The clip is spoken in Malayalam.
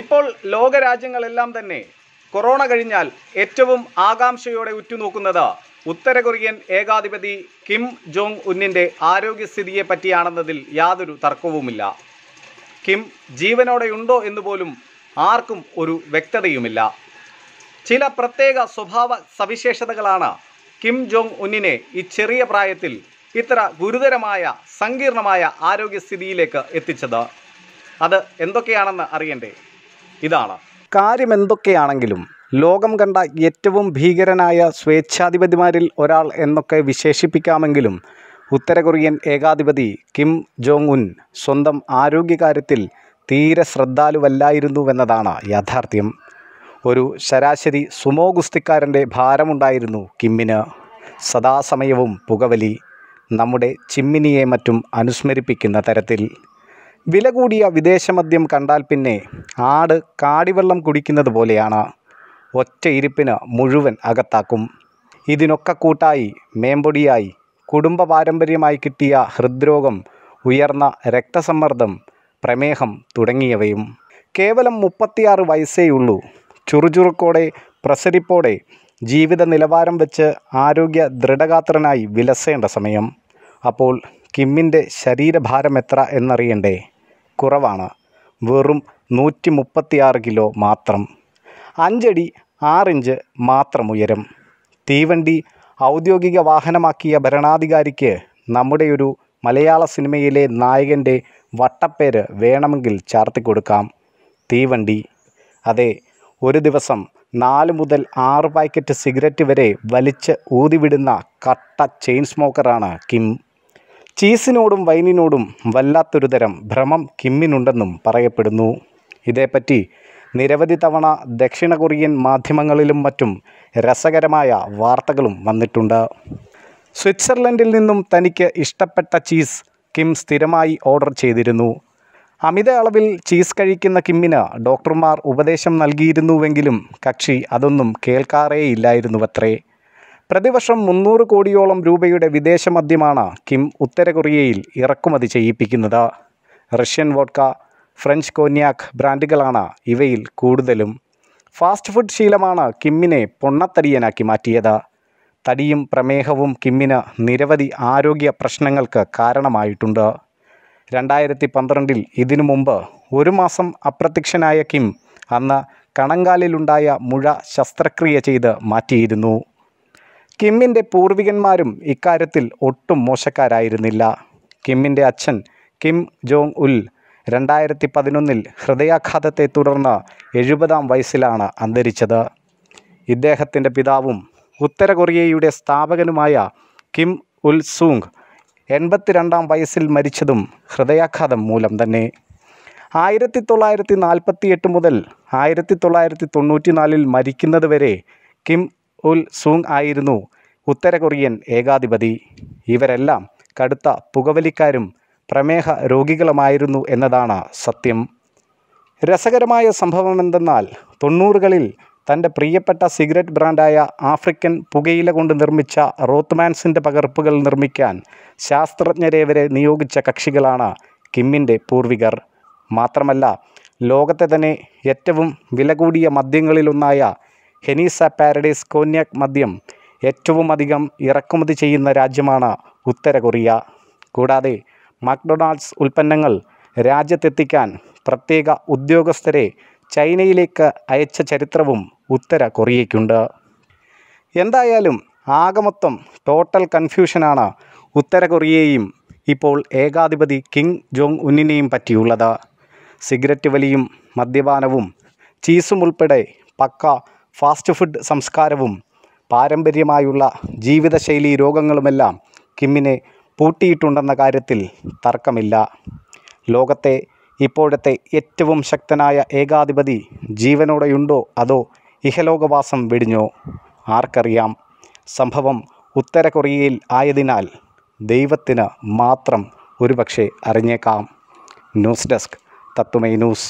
ഇപ്പോൾ ലോകരാജ്യങ്ങളെല്ലാം തന്നെ കൊറോണ കഴിഞ്ഞാൽ ഏറ്റവും ആകാംക്ഷയോടെ ഉറ്റുനോക്കുന്നത് ഉത്തര കൊറിയൻ ഏകാധിപതി കിം ജോങ് ഉന്നിൻ്റെ ആരോഗ്യസ്ഥിതിയെ പറ്റിയാണെന്നതിൽ യാതൊരു തർക്കവുമില്ല കിം ജീവനോടെയുണ്ടോ എന്ന് പോലും ആർക്കും ഒരു വ്യക്തതയുമില്ല ചില പ്രത്യേക സ്വഭാവ സവിശേഷതകളാണ് കിം ജോങ് ഉന്നിനെ ഈ ചെറിയ പ്രായത്തിൽ ഇത്ര ഗുരുതരമായ സങ്കീർണമായ ആരോഗ്യസ്ഥിതിയിലേക്ക് എത്തിച്ചത് അത് എന്തൊക്കെയാണെന്ന് അറിയണ്ടേ ഇതാണ് കാര്യം എന്തൊക്കെയാണെങ്കിലും ലോകം കണ്ട ഏറ്റവും ഭീകരനായ സ്വേച്ഛാധിപതിമാരിൽ ഒരാൾ എന്നൊക്കെ വിശേഷിപ്പിക്കാമെങ്കിലും ഉത്തര കൊറിയൻ ഏകാധിപതി കിം ജോങ് ഉൻ സ്വന്തം ആരോഗ്യകാര്യത്തിൽ തീരെ ശ്രദ്ധാലുവല്ലായിരുന്നുവെന്നതാണ് യാഥാർത്ഥ്യം ഒരു ശരാശരി സുമോ ഗുസ്തിക്കാരൻ്റെ ഭാരമുണ്ടായിരുന്നു കിമ്മിന് സദാസമയവും പുകവലി നമ്മുടെ ചിമ്മിനിയെ മറ്റും അനുസ്മരിപ്പിക്കുന്ന തരത്തിൽ വില കൂടിയ വിദേശമദ്യം കണ്ടാൽ പിന്നെ ആട് കാടിവെള്ളം കുടിക്കുന്നത് പോലെയാണ് ഒറ്റ ഇരിപ്പിന് മുഴുവൻ അകത്താക്കും ഇതിനൊക്കെ കൂട്ടായി മേമ്പൊടിയായി കുടുംബ പാരമ്പര്യമായി കിട്ടിയ ഹൃദ്രോഗം ഉയർന്ന രക്തസമ്മർദ്ദം പ്രമേഹം തുടങ്ങിയവയും കേവലം മുപ്പത്തിയാറ് വയസ്സേയുള്ളൂ ചുറുചുറുക്കോടെ പ്രസരിപ്പോടെ ജീവിത നിലവാരം വെച്ച് ആരോഗ്യ ദൃഢഗാത്രനായി വിലസേണ്ട സമയം അപ്പോൾ കിമ്മിൻ്റെ ശരീരഭാരം എത്ര എന്നറിയണ്ടേ കുറവാണ് വെറും നൂറ്റി മുപ്പത്തിയാറ് കിലോ മാത്രം അഞ്ചടി ആറിഞ്ച് മാത്രം ഉയരം തീവണ്ടി ഔദ്യോഗിക വാഹനമാക്കിയ ഭരണാധികാരിക്ക് നമ്മുടെയൊരു മലയാള സിനിമയിലെ നായകൻ്റെ വട്ടപ്പേര് വേണമെങ്കിൽ കൊടുക്കാം തീവണ്ടി അതെ ഒരു ദിവസം നാല് മുതൽ ആറ് പാക്കറ്റ് സിഗരറ്റ് വരെ വലിച്ച് ഊതിവിടുന്ന കട്ട ചെയിൻ സ്മോക്കറാണ് കിം ചീസിനോടും വൈനിനോടും വല്ലാത്തൊരു തരം ഭ്രമം കിമ്മിനുണ്ടെന്നും പറയപ്പെടുന്നു ഇതേപ്പറ്റി നിരവധി തവണ ദക്ഷിണ കൊറിയൻ മാധ്യമങ്ങളിലും മറ്റും രസകരമായ വാർത്തകളും വന്നിട്ടുണ്ട് സ്വിറ്റ്സർലൻഡിൽ നിന്നും തനിക്ക് ഇഷ്ടപ്പെട്ട ചീസ് കിം സ്ഥിരമായി ഓർഡർ ചെയ്തിരുന്നു അമിത അളവിൽ ചീസ് കഴിക്കുന്ന കിമ്മിന് ഡോക്ടർമാർ ഉപദേശം നൽകിയിരുന്നുവെങ്കിലും കക്ഷി അതൊന്നും കേൾക്കാറേയില്ലായിരുന്നുവത്രേ പ്രതിവർഷം മുന്നൂറ് കോടിയോളം രൂപയുടെ വിദേശ മദ്യമാണ് കിം ഉത്തര കൊറിയയിൽ ഇറക്കുമതി ചെയ്യിപ്പിക്കുന്നത് റഷ്യൻ വോഡ്ക ഫ്രഞ്ച് കോന്യാക് ബ്രാൻഡുകളാണ് ഇവയിൽ കൂടുതലും ഫാസ്റ്റ് ഫുഡ് ശീലമാണ് കിമ്മിനെ പൊണ്ണത്തടിയനാക്കി മാറ്റിയത് തടിയും പ്രമേഹവും കിമ്മിന് നിരവധി ആരോഗ്യ പ്രശ്നങ്ങൾക്ക് കാരണമായിട്ടുണ്ട് രണ്ടായിരത്തി പന്ത്രണ്ടിൽ ഇതിനു മുമ്പ് ഒരു മാസം അപ്രത്യക്ഷനായ കിം അന്ന് കണങ്കാലിലുണ്ടായ മുഴ ശസ്ത്രക്രിയ ചെയ്ത് മാറ്റിയിരുന്നു കിമ്മിൻ്റെ പൂർവികന്മാരും ഇക്കാര്യത്തിൽ ഒട്ടും മോശക്കാരായിരുന്നില്ല കിമ്മിൻ്റെ അച്ഛൻ കിം ജോങ് ഉൽ രണ്ടായിരത്തി പതിനൊന്നിൽ ഹൃദയാഘാതത്തെ തുടർന്ന് എഴുപതാം വയസ്സിലാണ് അന്തരിച്ചത് ഇദ്ദേഹത്തിൻ്റെ പിതാവും ഉത്തര കൊറിയയുടെ സ്ഥാപകനുമായ കിം ഉൽ സൂങ് എൺപത്തിരണ്ടാം വയസ്സിൽ മരിച്ചതും ഹൃദയാഘാതം മൂലം തന്നെ ആയിരത്തി തൊള്ളായിരത്തി നാൽപ്പത്തി എട്ട് മുതൽ ആയിരത്തി തൊള്ളായിരത്തി തൊണ്ണൂറ്റി നാലിൽ മരിക്കുന്നത് വരെ കിം ഉൽ സൂങ് ആയിരുന്നു ഉത്തര കൊറിയൻ ഏകാധിപതി ഇവരെല്ലാം കടുത്ത പുകവലിക്കാരും പ്രമേഹ രോഗികളുമായിരുന്നു എന്നതാണ് സത്യം രസകരമായ സംഭവം എന്തെന്നാൽ തൊണ്ണൂറുകളിൽ തൻ്റെ പ്രിയപ്പെട്ട സിഗരറ്റ് ബ്രാൻഡായ ആഫ്രിക്കൻ പുകയില കൊണ്ട് നിർമ്മിച്ച റോത്ത്മാൻസിൻ്റെ പകർപ്പുകൾ നിർമ്മിക്കാൻ ശാസ്ത്രജ്ഞരെ വരെ നിയോഗിച്ച കക്ഷികളാണ് കിമ്മിൻ്റെ പൂർവികർ മാത്രമല്ല ലോകത്തെ തന്നെ ഏറ്റവും വില കൂടിയ മദ്യങ്ങളിലൊന്നായ ഹെനീസ പാരഡൈസ് കോന്യാക് മദ്യം ഏറ്റവും അധികം ഇറക്കുമതി ചെയ്യുന്ന രാജ്യമാണ് ഉത്തര കൊറിയ കൂടാതെ മക്ഡൊണാൾഡ്സ് ഉൽപ്പന്നങ്ങൾ രാജ്യത്തെത്തിക്കാൻ പ്രത്യേക ഉദ്യോഗസ്ഥരെ ചൈനയിലേക്ക് അയച്ച ചരിത്രവും ഉത്തര കൊറിയയ്ക്കുണ്ട് എന്തായാലും ആകമൊത്തം ടോട്ടൽ കൺഫ്യൂഷനാണ് ഉത്തര കൊറിയയെയും ഇപ്പോൾ ഏകാധിപതി കിങ് ജോങ് ഉന്നിനെയും പറ്റിയുള്ളത് സിഗരറ്റ് വലിയും മദ്യപാനവും ചീസും ഉൾപ്പെടെ പക്ക ഫാസ്റ്റ് ഫുഡ് സംസ്കാരവും പാരമ്പര്യമായുള്ള ജീവിതശൈലി രോഗങ്ങളുമെല്ലാം കിമ്മിനെ പൂട്ടിയിട്ടുണ്ടെന്ന കാര്യത്തിൽ തർക്കമില്ല ലോകത്തെ ഇപ്പോഴത്തെ ഏറ്റവും ശക്തനായ ഏകാധിപതി ജീവനോടെയുണ്ടോ അതോ ഇഹലോകവാസം വെടിഞ്ഞോ ആർക്കറിയാം സംഭവം ഉത്തര കൊറിയയിൽ ആയതിനാൽ ദൈവത്തിന് മാത്രം ഒരുപക്ഷെ അറിഞ്ഞേക്കാം ന്യൂസ് ഡെസ്ക് തത്തുമൈ ന്യൂസ്